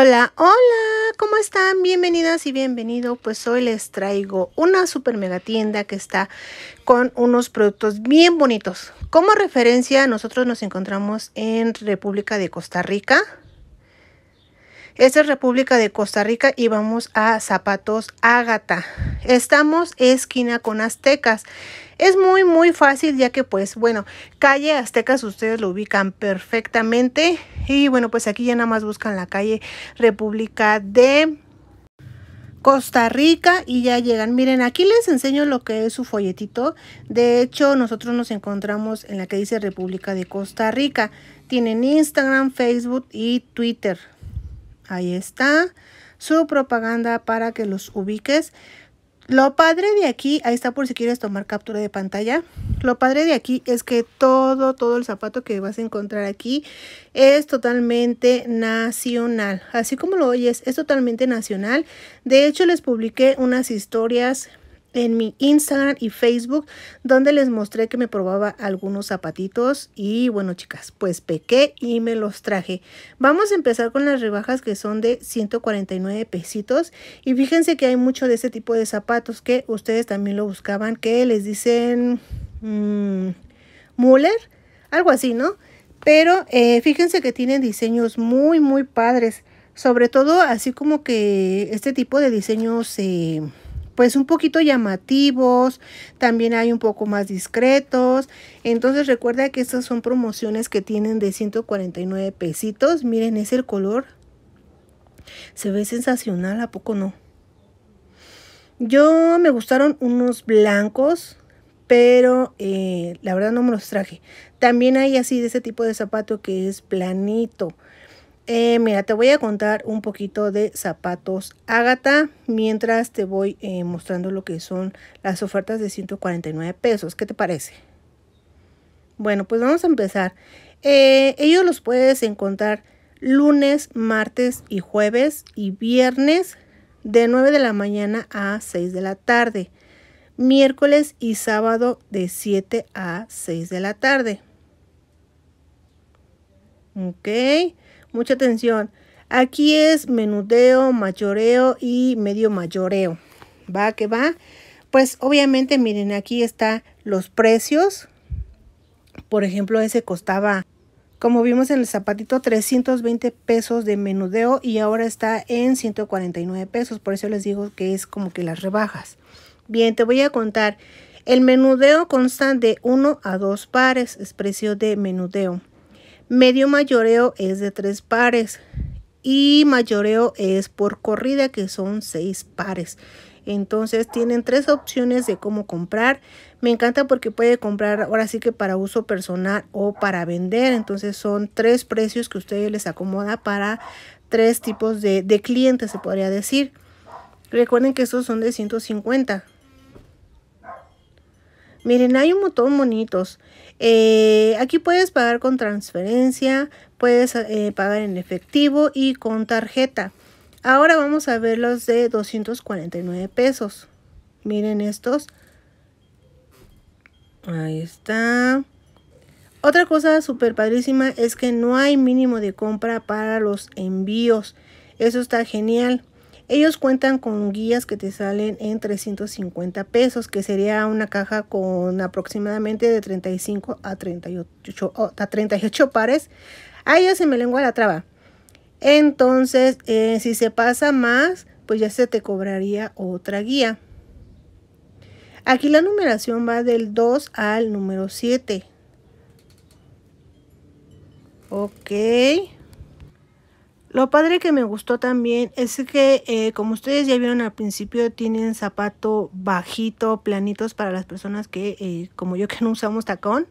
Hola, hola, ¿cómo están? Bienvenidas y bienvenido. Pues hoy les traigo una super mega tienda que está con unos productos bien bonitos. Como referencia, nosotros nos encontramos en República de Costa Rica. Esta es República de Costa Rica y vamos a Zapatos Ágata. Estamos esquina con Aztecas. Es muy, muy fácil ya que pues bueno, calle Aztecas ustedes lo ubican perfectamente. Y bueno, pues aquí ya nada más buscan la calle República de... Costa Rica y ya llegan. Miren, aquí les enseño lo que es su folletito. De hecho, nosotros nos encontramos en la que dice República de Costa Rica. Tienen Instagram, Facebook y Twitter. Ahí está su propaganda para que los ubiques. Lo padre de aquí, ahí está por si quieres tomar captura de pantalla. Lo padre de aquí es que todo, todo el zapato que vas a encontrar aquí es totalmente nacional. Así como lo oyes, es totalmente nacional. De hecho, les publiqué unas historias en mi Instagram y Facebook, donde les mostré que me probaba algunos zapatitos. Y bueno, chicas, pues pequé y me los traje. Vamos a empezar con las rebajas que son de 149 pesitos. Y fíjense que hay mucho de este tipo de zapatos que ustedes también lo buscaban, que les dicen mm, Muller, algo así, ¿no? Pero eh, fíjense que tienen diseños muy, muy padres. Sobre todo así como que este tipo de diseños... Eh, pues un poquito llamativos, también hay un poco más discretos. Entonces recuerda que estas son promociones que tienen de 149 pesitos. Miren, es el color. Se ve sensacional, ¿a poco no? Yo me gustaron unos blancos, pero eh, la verdad no me los traje. También hay así de ese tipo de zapato que es planito. Eh, mira, te voy a contar un poquito de zapatos Ágata mientras te voy eh, mostrando lo que son las ofertas de 149 pesos. ¿Qué te parece? Bueno, pues vamos a empezar. Eh, ellos los puedes encontrar lunes, martes y jueves y viernes de 9 de la mañana a 6 de la tarde. Miércoles y sábado de 7 a 6 de la tarde. Ok mucha atención. Aquí es menudeo, mayoreo y medio mayoreo. ¿Va que va? Pues obviamente, miren, aquí están los precios. Por ejemplo, ese costaba, como vimos en el zapatito, 320 pesos de menudeo y ahora está en 149 pesos. Por eso les digo que es como que las rebajas. Bien, te voy a contar. El menudeo consta de 1 a 2 pares, es precio de menudeo. Medio mayoreo es de tres pares y mayoreo es por corrida que son seis pares. Entonces tienen tres opciones de cómo comprar. Me encanta porque puede comprar ahora sí que para uso personal o para vender. Entonces son tres precios que ustedes les acomoda para tres tipos de, clientes, se podría decir. Recuerden que estos son de 150. Miren, hay un montón bonitos. Eh, aquí puedes pagar con transferencia, puedes eh, pagar en efectivo y con tarjeta. Ahora vamos a ver los de 249 pesos. Miren estos. Ahí está. Otra cosa súper padrísima es que no hay mínimo de compra para los envíos. Eso está genial. Ellos cuentan con guías que te salen en 350 pesos, que sería una caja con aproximadamente de 35 a 38, pares. Ahí ya se me lengua la traba. Entonces, eh, si se pasa más, pues ya se te cobraría otra guía. Aquí la numeración va del 2 al número 7. Ok. Lo padre que me gustó también es que, eh, como ustedes ya vieron al principio, tienen zapato bajito, planitos para las personas que, eh, como yo, que no usamos tacón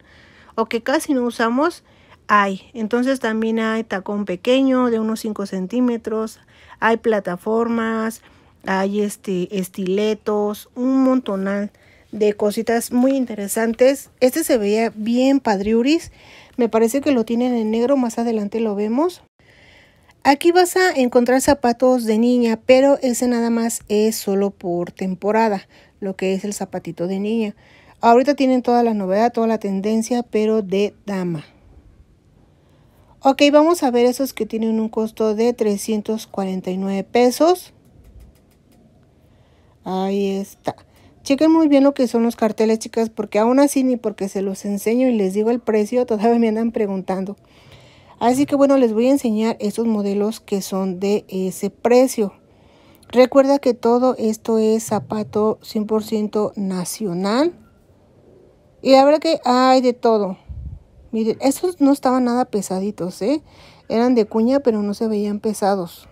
o que casi no usamos, hay. Entonces también hay tacón pequeño de unos 5 centímetros, hay plataformas, hay este, estiletos, un montón de cositas muy interesantes. Este se veía bien padriuris, me parece que lo tienen en negro, más adelante lo vemos Aquí vas a encontrar zapatos de niña, pero ese nada más es solo por temporada, lo que es el zapatito de niña. Ahorita tienen toda la novedad, toda la tendencia, pero de dama. Ok, vamos a ver esos que tienen un costo de 349 pesos. Ahí está. Chequen muy bien lo que son los carteles, chicas, porque aún así ni porque se los enseño y les digo el precio, todavía me andan preguntando. Así que bueno, les voy a enseñar estos modelos que son de ese precio. Recuerda que todo esto es zapato 100% nacional. Y la verdad que hay de todo. Miren, estos no estaban nada pesaditos, ¿eh? Eran de cuña, pero no se veían pesados.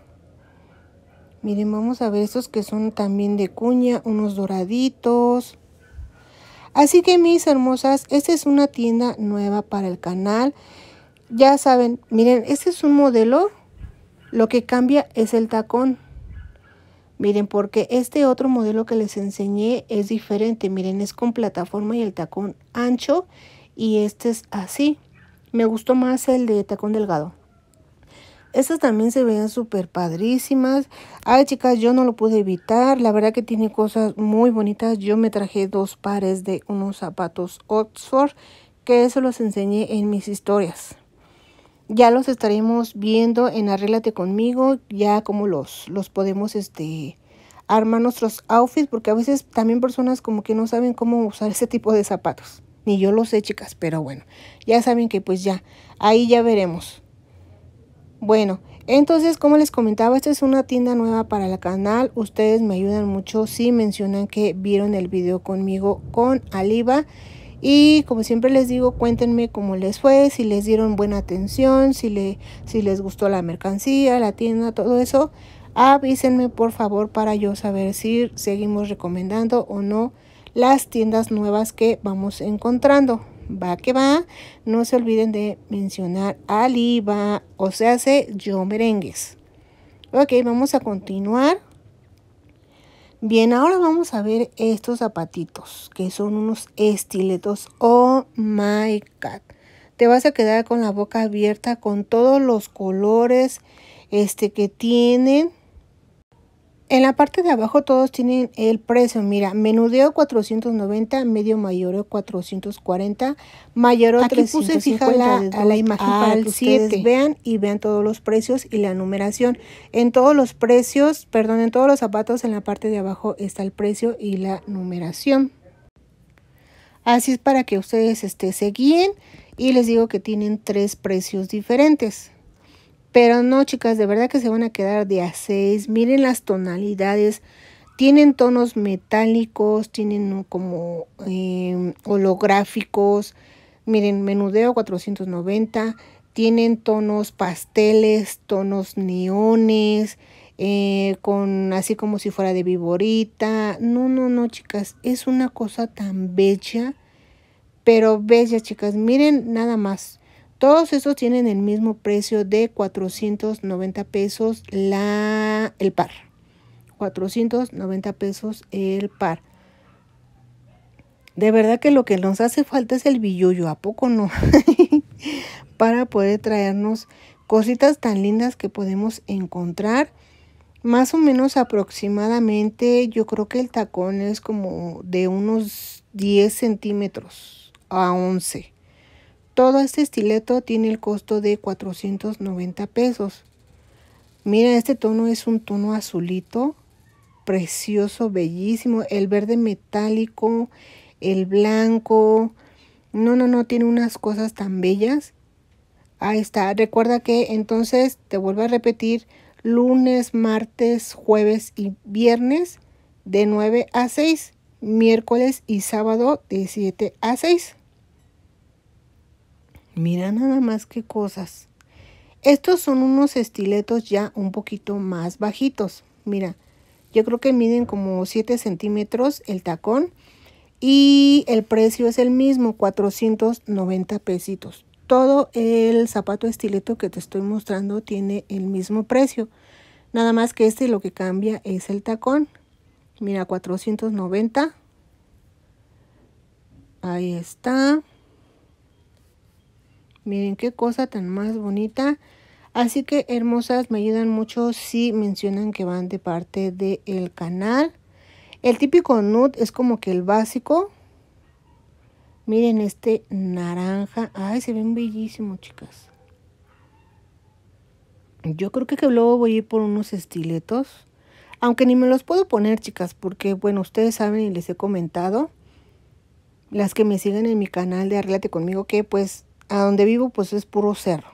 Miren, vamos a ver estos que son también de cuña, unos doraditos. Así que mis hermosas, esta es una tienda nueva para el canal ya saben, miren, este es un modelo, lo que cambia es el tacón. Miren, porque este otro modelo que les enseñé es diferente. Miren, es con plataforma y el tacón ancho y este es así. Me gustó más el de tacón delgado. Estas también se veían súper padrísimas. Ay, chicas, yo no lo pude evitar. La verdad que tiene cosas muy bonitas. Yo me traje dos pares de unos zapatos Oxford, que eso los enseñé en mis historias ya los estaremos viendo en arreglate conmigo, ya como los, los podemos este, armar nuestros outfits, porque a veces también personas como que no saben cómo usar ese tipo de zapatos. Ni yo lo sé, chicas, pero bueno, ya saben que pues ya, ahí ya veremos. Bueno, entonces, como les comentaba, esta es una tienda nueva para el canal. Ustedes me ayudan mucho si mencionan que vieron el video conmigo con Aliva. Y como siempre les digo, cuéntenme cómo les fue, si les dieron buena atención, si, le, si les gustó la mercancía, la tienda, todo eso. Avísenme por favor para yo saber si seguimos recomendando o no las tiendas nuevas que vamos encontrando. Va que va, no se olviden de mencionar al o sea, hace yo merengues. Ok, vamos a continuar. Bien, ahora vamos a ver estos zapatitos, que son unos estiletos. Oh my God. Te vas a quedar con la boca abierta con todos los colores este, que tienen. En la parte de abajo todos tienen el precio, mira, menudeo 490, medio mayoreo 440, mayoreo Aquí 350, puse fija la, a la imagen ah, para que ustedes vean y vean todos los precios y la numeración. En todos los precios, perdón, en todos los zapatos en la parte de abajo está el precio y la numeración. Así es para que ustedes estén se y les digo que tienen tres precios diferentes. Pero no, chicas, de verdad que se van a quedar de a 6. Miren las tonalidades. Tienen tonos metálicos, tienen como em, holográficos. Miren, menudeo 490. Tienen tonos pasteles, tonos neones, eh, con así como si fuera de viborita. No, no, no, chicas. Es una cosa tan bella, pero bella, chicas. Miren nada más. Todos estos tienen el mismo precio de 490 pesos la, el par. 490 pesos el par. De verdad que lo que nos hace falta es el billoyo, ¿a poco no? Para poder traernos cositas tan lindas que podemos encontrar. Más o menos aproximadamente, yo creo que el tacón es como de unos 10 centímetros a 11 todo este estileto tiene el costo de 490 pesos. Mira, este tono es un tono azulito, precioso, bellísimo. El verde metálico, el blanco. No, no, no, tiene unas cosas tan bellas. Ahí está. Recuerda que entonces, te vuelvo a repetir, lunes, martes, jueves y viernes de 9 a 6, miércoles y sábado de 7 a 6. Mira nada más que cosas. Estos son unos estiletos ya un poquito más bajitos. Mira, yo creo que miden como 7 centímetros el tacón y el precio es el mismo, 490 pesitos. Todo el zapato estileto que te estoy mostrando tiene el mismo precio. Nada más que este lo que cambia es el tacón. Mira, 490. Ahí está. Miren qué cosa tan más bonita. Así que hermosas, me ayudan mucho si mencionan que van de parte del canal. El típico nude es como que el básico. Miren este naranja. Ay, se ven bellísimos, chicas. Yo creo que, que luego voy a ir por unos estiletos. Aunque ni me los puedo poner, chicas, porque, bueno, ustedes saben y les he comentado. Las que me siguen en mi canal de Arreglate Conmigo, que pues a donde vivo pues es puro cerro.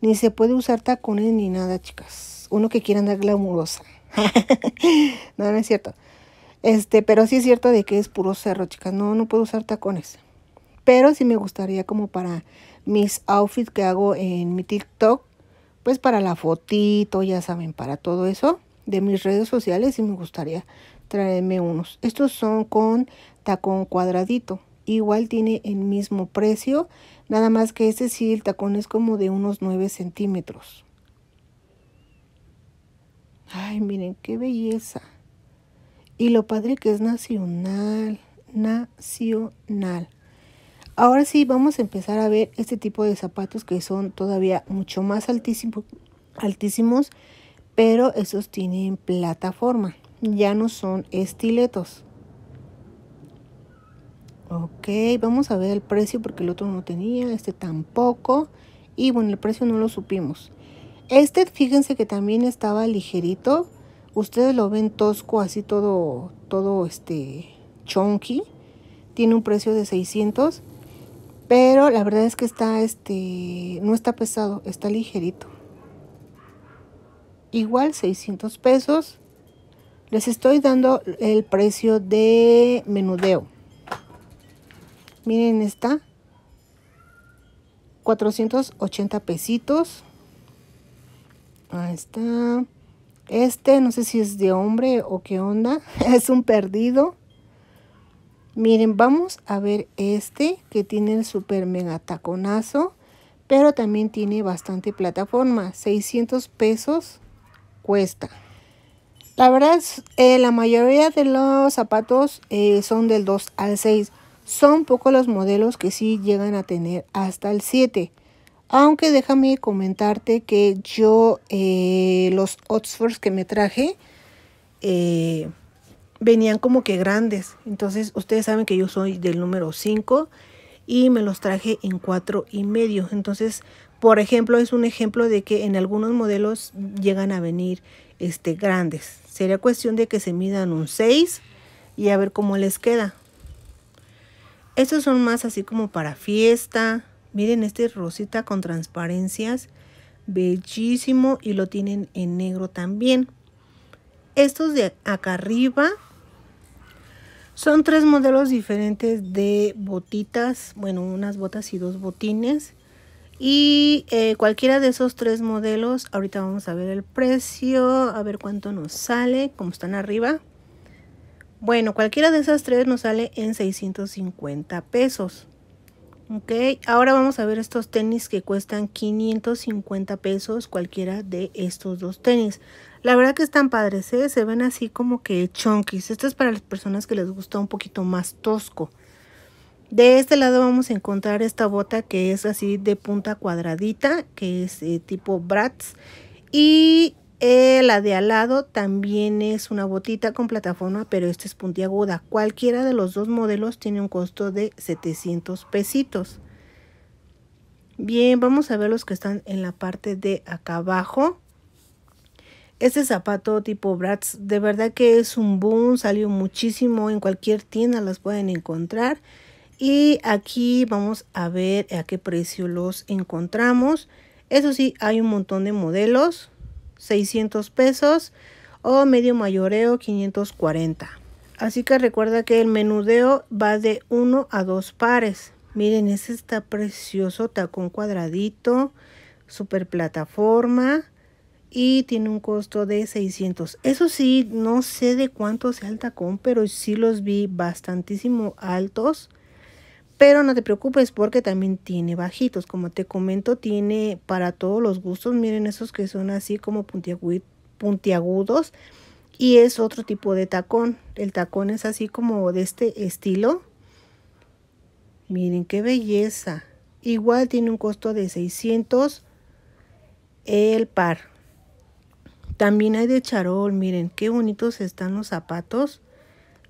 Ni se puede usar tacones ni nada, chicas. Uno que quiera andar glamurosa. no, no es cierto. Este, pero sí es cierto de que es puro cerro, chicas. No, no puedo usar tacones. Pero sí me gustaría como para mis outfits que hago en mi TikTok. Pues para la fotito, ya saben, para todo eso. De mis redes sociales sí me gustaría traerme unos. Estos son con tacón cuadradito igual tiene el mismo precio, nada más que ese sí el tacón es como de unos 9 centímetros. Ay, miren qué belleza. Y lo padre que es nacional, nacional. Ahora sí, vamos a empezar a ver este tipo de zapatos que son todavía mucho más altísimos, pero esos tienen plataforma, ya no son estiletos. Ok, vamos a ver el precio porque el otro no tenía, este tampoco. Y bueno, el precio no lo supimos. Este, fíjense que también estaba ligerito. Ustedes lo ven tosco, así todo, todo este chonky. Tiene un precio de 600. Pero la verdad es que está, este, no está pesado, está ligerito. Igual 600 pesos. Les estoy dando el precio de menudeo. Miren esta. 480 pesitos. Ahí está. Este, no sé si es de hombre o qué onda. es un perdido. Miren, vamos a ver este que tiene el super mega taconazo. Pero también tiene bastante plataforma. 600 pesos cuesta. La verdad, eh, la mayoría de los zapatos eh, son del 2 al 6 son pocos los modelos que sí llegan a tener hasta el 7. Aunque déjame comentarte que yo eh, los Oxfords que me traje eh, venían como que grandes. Entonces ustedes saben que yo soy del número 5 y me los traje en 4 y medio. Entonces, por ejemplo, es un ejemplo de que en algunos modelos llegan a venir este, grandes. Sería cuestión de que se midan un 6 y a ver cómo les queda. Estos son más así como para fiesta. Miren este rosita con transparencias. Bellísimo. Y lo tienen en negro también. Estos de acá arriba son tres modelos diferentes de botitas, bueno, unas botas y dos botines. Y eh, cualquiera de esos tres modelos, ahorita vamos a ver el precio, a ver cuánto nos sale, como están arriba. Bueno, cualquiera de esas tres nos sale en 650 pesos. Ok, ahora vamos a ver estos tenis que cuestan 550 pesos cualquiera de estos dos tenis. La verdad que están padres, ¿eh? se ven así como que chonquis. Esto es para las personas que les gusta un poquito más tosco. De este lado vamos a encontrar esta bota que es así de punta cuadradita, que es eh, tipo Bratz. Y eh, la de al lado también es una botita con plataforma, pero esta es puntiaguda. Cualquiera de los dos modelos tiene un costo de 700 pesitos. Bien, vamos a ver los que están en la parte de acá abajo. Este zapato tipo Bratz, de verdad que es un boom, salió muchísimo, en cualquier tienda las pueden encontrar. Y aquí vamos a ver a qué precio los encontramos. Eso sí, hay un montón de modelos 600 pesos o medio mayoreo 540. Así que recuerda que el menudeo va de 1 a 2 pares. Miren, ese está precioso, tacón cuadradito, super plataforma y tiene un costo de 600. Eso sí, no sé de cuánto sea el tacón, pero sí los vi bastantísimo altos. Pero no te preocupes porque también tiene bajitos. Como te comento, tiene para todos los gustos. Miren esos que son así como puntiagudos. Y es otro tipo de tacón. El tacón es así como de este estilo. Miren qué belleza. Igual tiene un costo de 600 el par. También hay de charol. Miren qué bonitos están los zapatos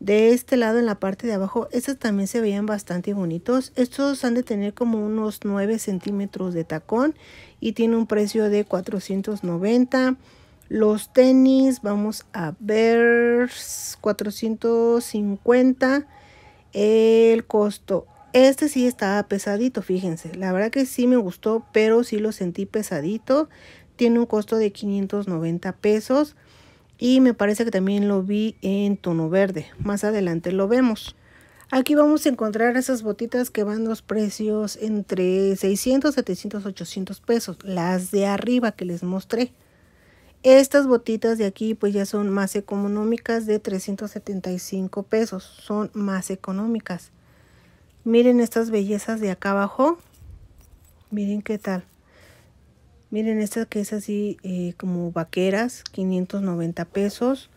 de este lado en la parte de abajo estos también se veían bastante bonitos estos han de tener como unos 9 centímetros de tacón y tiene un precio de 490 los tenis vamos a ver 450 el costo este sí estaba pesadito fíjense la verdad que sí me gustó pero sí lo sentí pesadito tiene un costo de 590 pesos y me parece que también lo vi en tono verde. Más adelante lo vemos. Aquí vamos a encontrar esas botitas que van los precios entre 600, 700, 800 pesos. Las de arriba que les mostré. Estas botitas de aquí pues ya son más económicas de 375 pesos. Son más económicas. Miren estas bellezas de acá abajo. Miren qué tal. Miren esta que es así eh, como vaqueras, 590 pesos.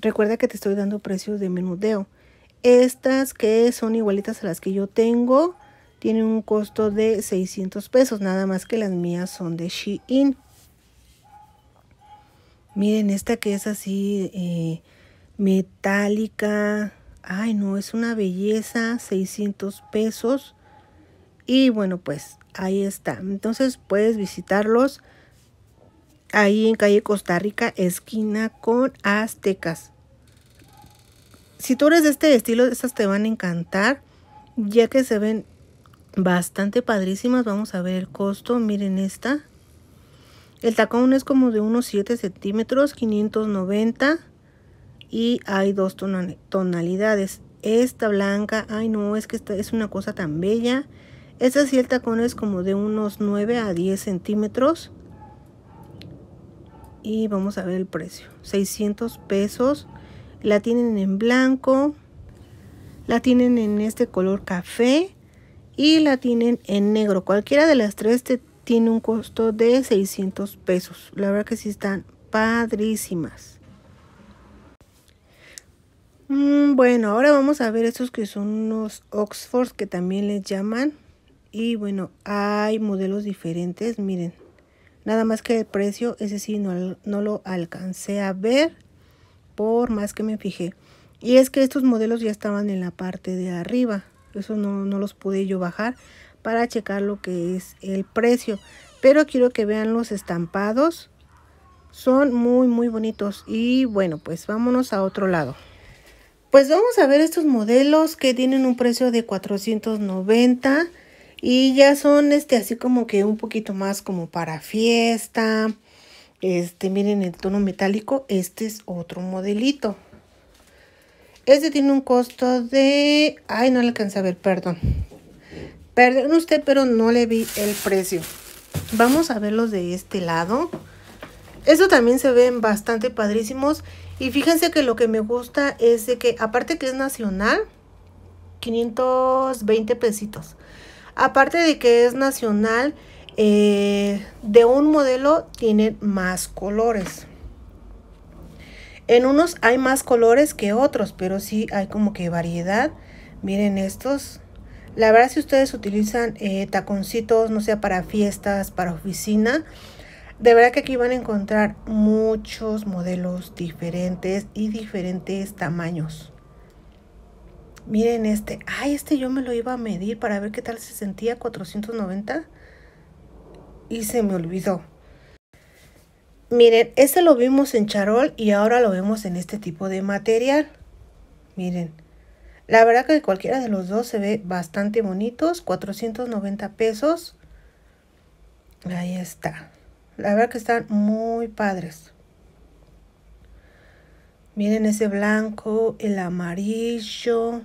Recuerda que te estoy dando precios de menudeo. Estas que son igualitas a las que yo tengo, tienen un costo de 600 pesos, nada más que las mías son de Shein. Miren esta que es así eh, metálica. Ay, no, es una belleza, 600 pesos. Y bueno, pues Ahí está. Entonces puedes visitarlos ahí en calle Costa Rica, esquina con Aztecas. Si tú eres de este estilo, estas te van a encantar, ya que se ven bastante padrísimas. Vamos a ver el costo. Miren esta. El tacón es como de unos 7 centímetros, 590. Y hay dos tonalidades. Esta blanca, ay no, es que esta es una cosa tan bella. Esta así, el es como de unos 9 a 10 centímetros. Y vamos a ver el precio. 600 pesos. La tienen en blanco. La tienen en este color café. Y la tienen en negro. Cualquiera de las tres tiene un costo de 600 pesos. La verdad que sí están padrísimas. Mm, bueno, ahora vamos a ver estos que son unos Oxfords que también les llaman. Y bueno, hay modelos diferentes, miren. Nada más que el precio, ese sí no, lo alcancé a ver por más que me fijé. Y es que estos modelos ya estaban en la parte de arriba. Eso no, no los pude yo bajar para checar lo que es el precio. Pero quiero que vean los estampados. Son muy, muy bonitos. Y bueno, pues vámonos a otro lado. Pues vamos a ver estos modelos que tienen un precio de 490 y ya son este así como que un poquito más como para fiesta. Este, miren el tono metálico, este es otro modelito. Este tiene un costo de... Ay, no le alcancé a ver, perdón. Perdón usted, pero no le vi el precio. Vamos a verlos de este lado. eso también se ven bastante padrísimos. Y fíjense que lo que me gusta es de que, aparte que es nacional, 520 pesitos. Aparte de que es nacional, eh, de un modelo tienen más colores. En unos hay más colores que otros, pero sí hay como que variedad. Miren estos. La verdad si ustedes utilizan eh, taconcitos, no sea para fiestas, para oficina, de verdad que aquí van a encontrar muchos modelos diferentes y diferentes tamaños. Miren este. Ay, este yo me lo iba a medir para ver qué tal se sentía. 490. Y se me olvidó. Miren, este lo vimos en charol y ahora lo vemos en este tipo de material. Miren. La verdad que cualquiera de los dos se ve bastante bonitos. 490 pesos. Ahí está. La verdad que están muy padres. Miren ese blanco, el amarillo.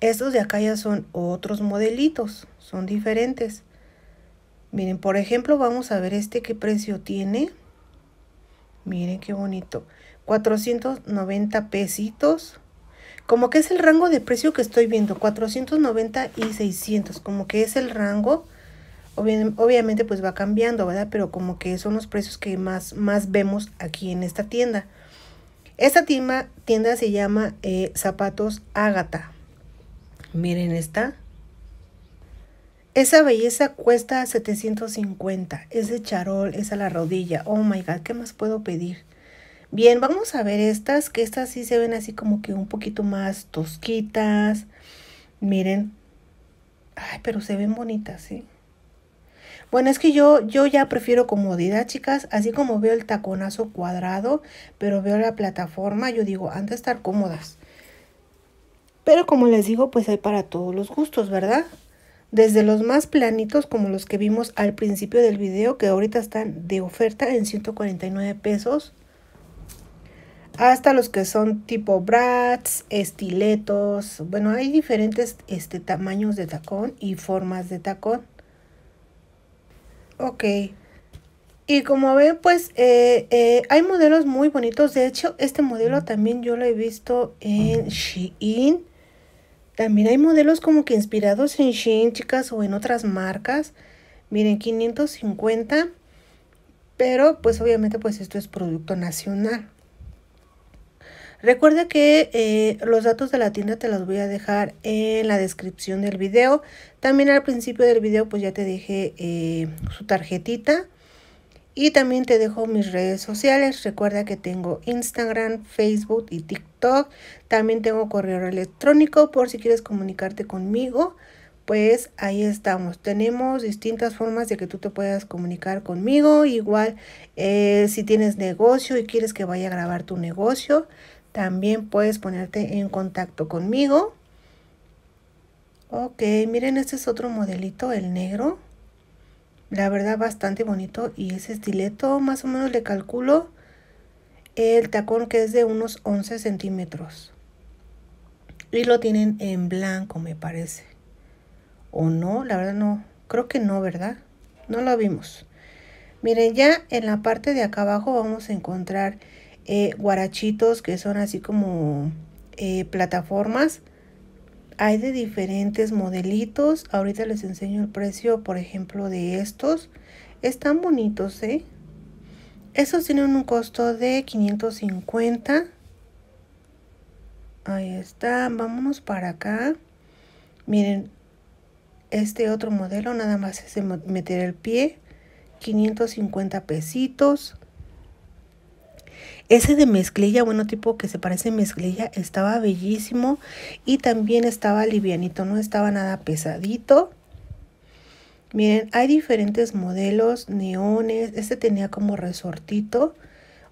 Estos de acá ya son otros modelitos, son diferentes. Miren, por ejemplo, vamos a ver este qué precio tiene. Miren qué bonito. 490 pesitos. Como que es el rango de precio que estoy viendo, 490 y 600. Como que es el rango. obviamente pues va cambiando, ¿verdad? Pero como que son los precios que más, más vemos aquí en esta tienda. Esta tienda, se llama eh, Zapatos Ágata. Miren esta. Esa belleza cuesta 750. Es de charol, es a la rodilla. Oh my God, ¿qué más puedo pedir? Bien, vamos a ver estas, que estas sí se ven así como que un poquito más tosquitas. Miren. Ay, pero se ven bonitas, ¿sí? Bueno, es que yo, yo ya prefiero comodidad, chicas. Así como veo el taconazo cuadrado, pero veo la plataforma, yo digo, antes de estar cómodas. Pero como les digo, pues hay para todos los gustos, ¿verdad? Desde los más planitos como los que vimos al principio del video, que ahorita están de oferta en 149 pesos, hasta los que son tipo brats, estiletos, bueno, hay diferentes este, tamaños de tacón y formas de tacón. Ok. Y como ven, pues eh, eh, hay modelos muy bonitos. De hecho, este modelo también yo lo he visto en Shein. También hay modelos como que inspirados en Shein, chicas, o en otras marcas. Miren, 550. Pero, pues obviamente, pues esto es producto nacional. Recuerda que eh, los datos de la tienda te los voy a dejar en la descripción del video. También al principio del video pues ya te dejé eh, su tarjetita y también te dejo mis redes sociales. Recuerda que tengo Instagram, Facebook y TikTok. También tengo correo electrónico por si quieres comunicarte conmigo. Pues ahí estamos. Tenemos distintas formas de que tú te puedas comunicar conmigo. Igual eh, si tienes negocio y quieres que vaya a grabar tu negocio, también puedes ponerte en contacto conmigo. Ok, miren, este es otro modelito, el negro la verdad bastante bonito y ese estileto más o menos le calculo el tacón que es de unos 11 centímetros y lo tienen en blanco me parece o no la verdad no creo que no verdad no lo vimos miren ya en la parte de acá abajo vamos a encontrar eh, guarachitos que son así como eh, plataformas hay de diferentes modelitos. Ahorita les enseño el precio, por ejemplo, de estos. Están bonitos, ¿eh? Estos tienen un costo de 550. Ahí está. Vámonos para acá. Miren, este otro modelo nada más es meter el pie. 550 pesitos. Ese de mezclilla, bueno, tipo que se parece mezclilla, estaba bellísimo y también estaba livianito, no estaba nada pesadito. Miren, hay diferentes modelos, neones, este tenía como resortito,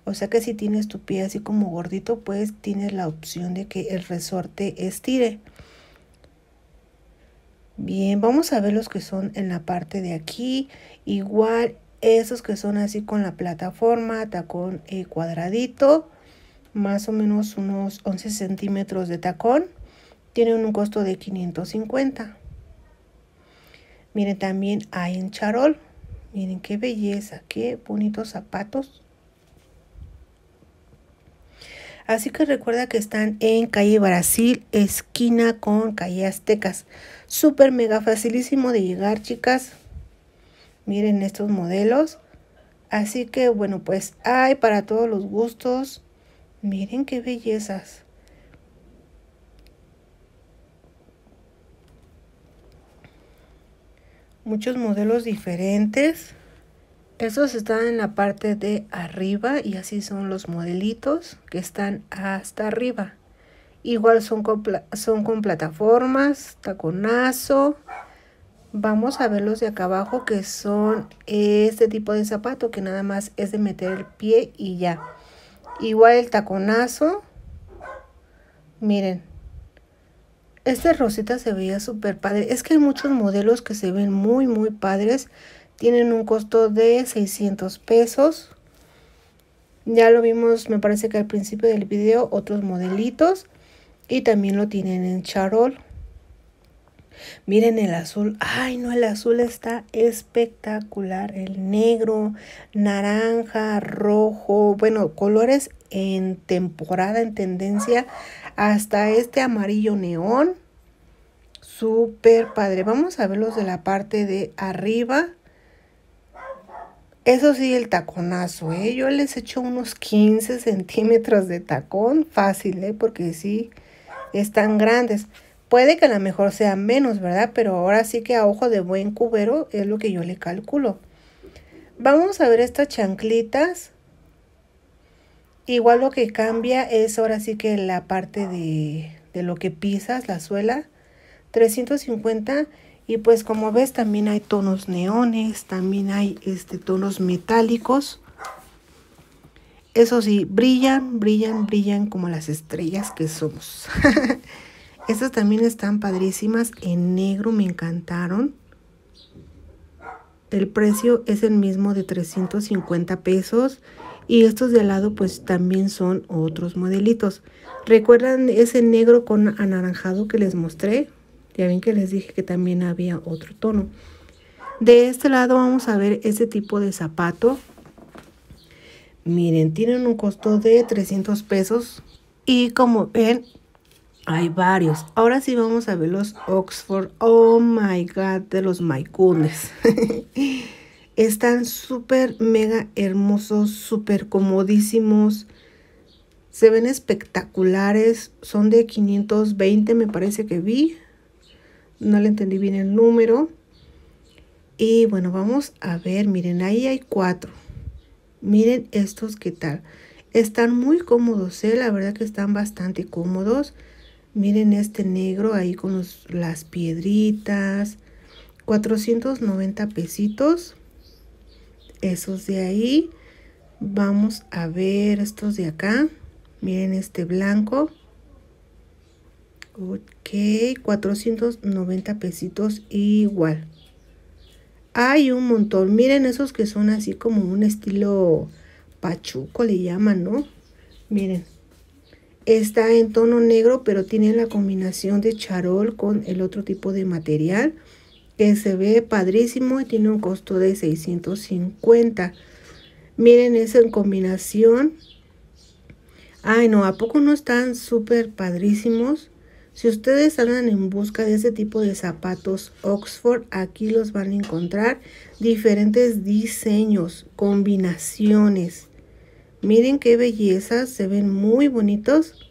o sea que si tienes tu pie así como gordito, pues tienes la opción de que el resorte estire. Bien, vamos a ver los que son en la parte de aquí. Igual esos que son así con la plataforma, tacón eh, cuadradito, más o menos unos 11 centímetros de tacón, tienen un costo de 550. Miren, también hay en charol. Miren qué belleza, qué bonitos zapatos. Así que recuerda que están en calle Brasil, esquina con calle Aztecas. Súper mega facilísimo de llegar, chicas. Miren estos modelos. Así que bueno, pues hay para todos los gustos. Miren qué bellezas. Muchos modelos diferentes. Estos están en la parte de arriba y así son los modelitos que están hasta arriba. Igual son con, son con plataformas, taconazo, Vamos a ver los de acá abajo que son este tipo de zapato que nada más es de meter el pie y ya. Igual el taconazo. Miren. Este rosita se veía súper padre. Es que hay muchos modelos que se ven muy, muy padres. Tienen un costo de 600 pesos. Ya lo vimos, me parece que al principio del video, otros modelitos. Y también lo tienen en charol. Miren el azul. Ay, no, el azul está espectacular. El negro, naranja, rojo. Bueno, colores en temporada, en tendencia. Hasta este amarillo neón. Súper padre. Vamos a verlos de la parte de arriba. Eso sí, el taconazo, ¿eh? Yo les echo unos 15 centímetros de tacón, fácil, ¿eh? Porque sí, están grandes. Puede que a lo mejor sea menos, ¿verdad? Pero ahora sí que a ojo de buen cubero es lo que yo le calculo. Vamos a ver estas chanclitas. Igual lo que cambia es ahora sí que la parte de, lo que pisas, la suela. 350 y pues como ves también hay tonos neones, también hay este, tonos metálicos. Eso sí, brillan, brillan, brillan como las estrellas que somos. Estas también están padrísimas. En negro me encantaron. El precio es el mismo de 350 pesos. Y estos de al lado pues también son otros modelitos. ¿Recuerdan ese negro con anaranjado que les mostré? Ya ven que les dije que también había otro tono. De este lado vamos a ver este tipo de zapato. Miren, tienen un costo de 300 pesos. Y como ven, hay varios. Ahora sí vamos a ver los Oxford. Oh my god, de los maicunes. Están súper, mega hermosos, súper comodísimos. Se ven espectaculares. Son de 520, me parece que vi. No le entendí bien el número. Y bueno, vamos a ver. Miren, ahí hay cuatro. Miren estos qué tal. Están muy cómodos, ¿eh? La verdad que están bastante cómodos. Miren este negro ahí con las piedritas. 490 pesitos. Esos de ahí. Vamos a ver estos de acá. Miren este blanco. Ok, 490 pesitos igual. Hay un montón. Miren esos que son así como un estilo pachuco le llaman, ¿no? Miren, Está en tono negro, pero tiene la combinación de charol con el otro tipo de material que se ve padrísimo y tiene un costo de 650. Miren esa en combinación. Ay, no, ¿a poco no están súper padrísimos? Si ustedes andan en busca de ese tipo de zapatos Oxford, aquí los van a encontrar diferentes diseños, combinaciones. Miren qué bellezas, se ven muy bonitos.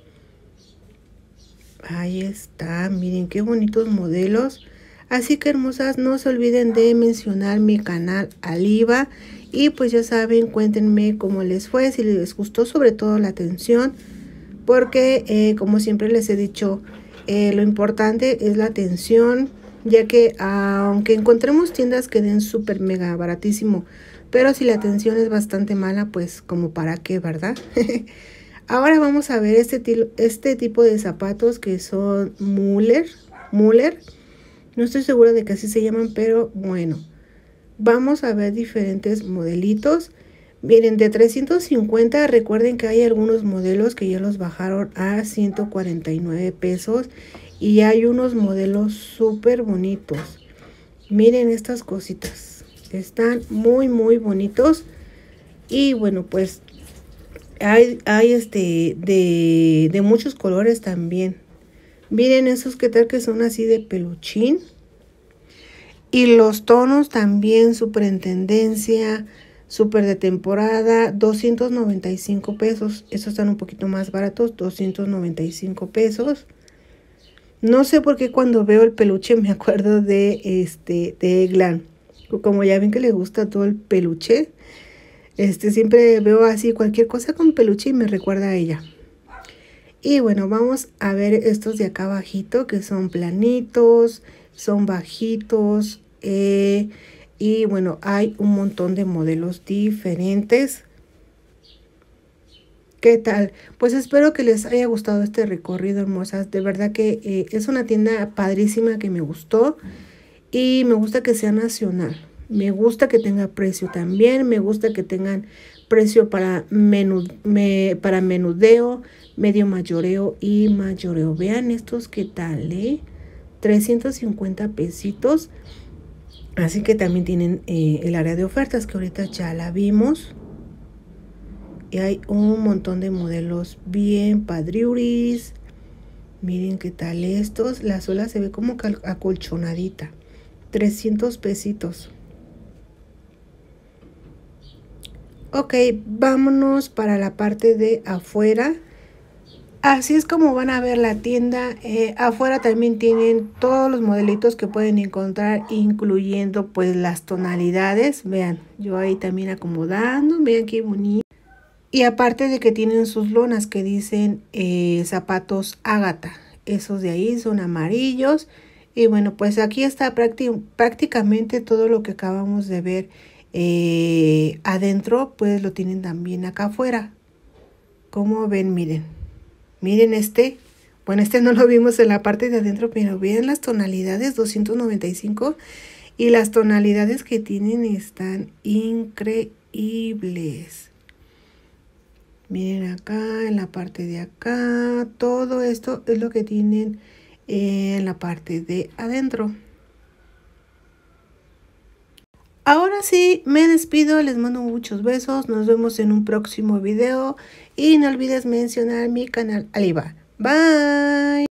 Ahí está, miren qué bonitos modelos. Así que hermosas, no se olviden de mencionar mi canal Aliva. Y pues ya saben, cuéntenme cómo les fue, si les gustó sobre todo la atención. Porque eh, como siempre les he dicho, eh, lo importante es la atención. Ya que aunque encontremos tiendas que den súper mega baratísimo pero si la atención es bastante mala, pues como para qué, ¿verdad? Ahora vamos a ver este, este, tipo de zapatos que son Muller. Muller. No estoy segura de que así se llaman, pero bueno. Vamos a ver diferentes modelitos. Miren, de 350, recuerden que hay algunos modelos que ya los bajaron a 149 pesos. Y hay unos modelos súper bonitos. Miren estas cositas. Están muy, muy bonitos. Y bueno, pues hay, hay este de, muchos colores también. Miren esos que tal que son así de peluchín. Y los tonos también super en tendencia, súper de temporada, 295 pesos. Estos están un poquito más baratos, 295 pesos. No sé por qué cuando veo el peluche me acuerdo de este de glam como ya ven que le gusta todo el peluche, este siempre veo así cualquier cosa con peluche y me recuerda a ella. Y bueno, vamos a ver estos de acá bajito que son planitos, son bajitos eh, y bueno, hay un montón de modelos diferentes. ¿Qué tal? Pues espero que les haya gustado este recorrido, hermosas. De verdad que eh, es una tienda padrísima que me gustó y me gusta que sea nacional. Me gusta que tenga precio también, me gusta que tengan precio para, para menudeo, medio mayoreo y mayoreo. Vean estos qué tal, ¿eh? 350 pesitos. Así que también tienen eh, el área de ofertas que ahorita ya la vimos. Y hay un montón de modelos bien padriuris. Miren qué tal estos. La suela se ve como acolchonadita. 300 pesitos. Ok, vámonos para la parte de afuera. Así es como van a ver la tienda. Eh, afuera también tienen todos los modelitos que pueden encontrar, incluyendo pues las tonalidades. Vean, yo ahí también acomodando, vean qué bonito. Y aparte de que tienen sus lonas que dicen eh, zapatos ágata. Esos de ahí son amarillos. Y bueno, pues aquí está prácticamente todo lo que acabamos de ver eh, adentro, pues lo tienen también acá afuera. Como ven, miren. Miren este. Bueno, este no lo vimos en la parte de adentro, pero miren las tonalidades 295 y las tonalidades que tienen están increíbles. Miren acá, en la parte de acá, todo esto es lo que tienen en la parte de adentro. Ahora sí, me despido, les mando muchos besos, nos vemos en un próximo video y no olvides mencionar mi canal Aliba. Bye.